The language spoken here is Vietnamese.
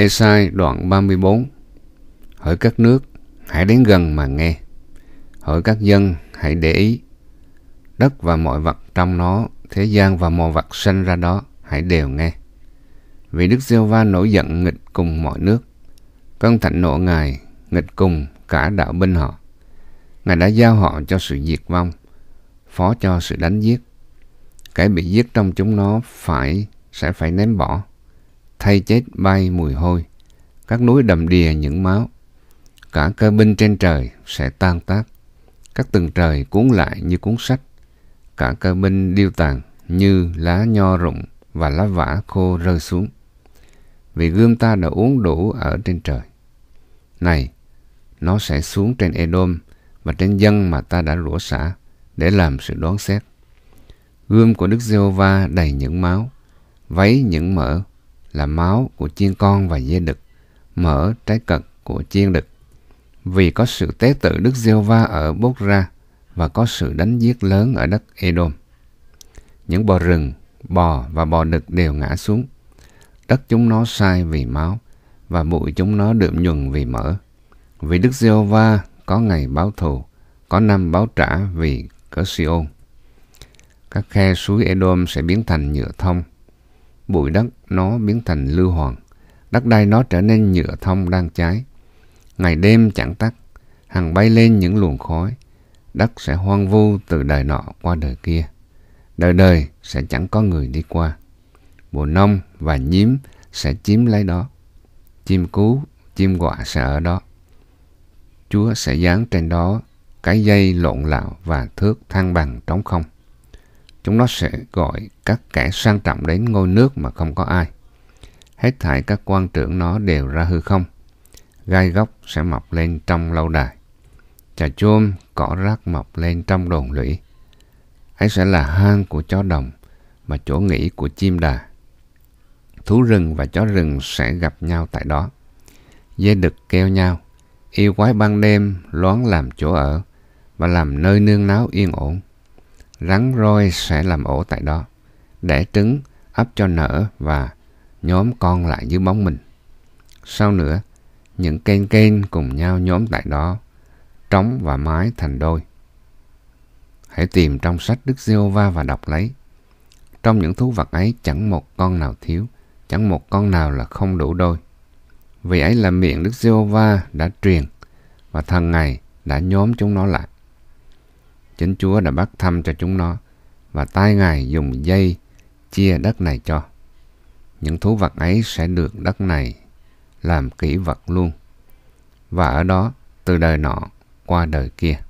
Esai đoạn 34 Hỡi các nước, hãy đến gần mà nghe. Hỡi các dân, hãy để ý. Đất và mọi vật trong nó, thế gian và mọi vật sanh ra đó, hãy đều nghe. Vì Đức Giêsu va nổi giận nghịch cùng mọi nước. Cơn thạnh nộ Ngài, nghịch cùng cả đạo binh họ. Ngài đã giao họ cho sự diệt vong, phó cho sự đánh giết. Cái bị giết trong chúng nó phải sẽ phải ném bỏ thay chết bay mùi hôi, các núi đầm đìa những máu. Cả cơ binh trên trời sẽ tan tác, các tầng trời cuốn lại như cuốn sách, cả cơ binh điêu tàn như lá nho rụng và lá vả khô rơi xuống. Vì gươm ta đã uống đủ ở trên trời. Này, nó sẽ xuống trên Edom và trên dân mà ta đã rủa xả để làm sự đoán xét. Gươm của Đức Giê-hô-va đầy những máu, váy những mỡ là máu của chiên con và dê đực, mỡ trái cật của chiên đực. Vì có sự tế tự Đức giê va ở Bốt Ra và có sự đánh giết lớn ở đất Edom. Những bò rừng, bò và bò đực đều ngã xuống. Đất chúng nó sai vì máu và bụi chúng nó đượm nhuần vì mỡ. Vì Đức giê va có ngày báo thù, có năm báo trả vì cớ Siôn. Các khe suối Edom sẽ biến thành nhựa thông, bụi đất nó biến thành lưu hoàng. Đất đai nó trở nên nhựa thông đang cháy. Ngày đêm chẳng tắt, hằng bay lên những luồng khói. Đất sẽ hoang vu từ đời nọ qua đời kia. Đời đời sẽ chẳng có người đi qua. Bồ nông và nhím sẽ chiếm lấy đó. Chim cú, chim quạ sẽ ở đó. Chúa sẽ dán trên đó cái dây lộn lạo và thước thăng bằng trống không. Chúng nó sẽ gọi các kẻ sang trọng đến ngôi nước mà không có ai. Hết thảy các quan trưởng nó đều ra hư không. Gai góc sẽ mọc lên trong lâu đài. Trà chôm, cỏ rác mọc lên trong đồn lũy. Ấy sẽ là hang của chó đồng mà chỗ nghỉ của chim đà. Thú rừng và chó rừng sẽ gặp nhau tại đó. Dê đực kêu nhau, yêu quái ban đêm loáng làm chỗ ở và làm nơi nương náo yên ổn rắn roi sẽ làm ổ tại đó, đẻ trứng, ấp cho nở và nhóm con lại dưới bóng mình. Sau nữa, những kênh kênh cùng nhau nhóm tại đó, trống và mái thành đôi. Hãy tìm trong sách Đức giê va và đọc lấy. Trong những thú vật ấy chẳng một con nào thiếu, chẳng một con nào là không đủ đôi. Vì ấy là miệng Đức giê va đã truyền và thần ngày đã nhóm chúng nó lại. Chính Chúa đã bắt thăm cho chúng nó và tay Ngài dùng dây chia đất này cho. Những thú vật ấy sẽ được đất này làm kỷ vật luôn. Và ở đó từ đời nọ qua đời kia.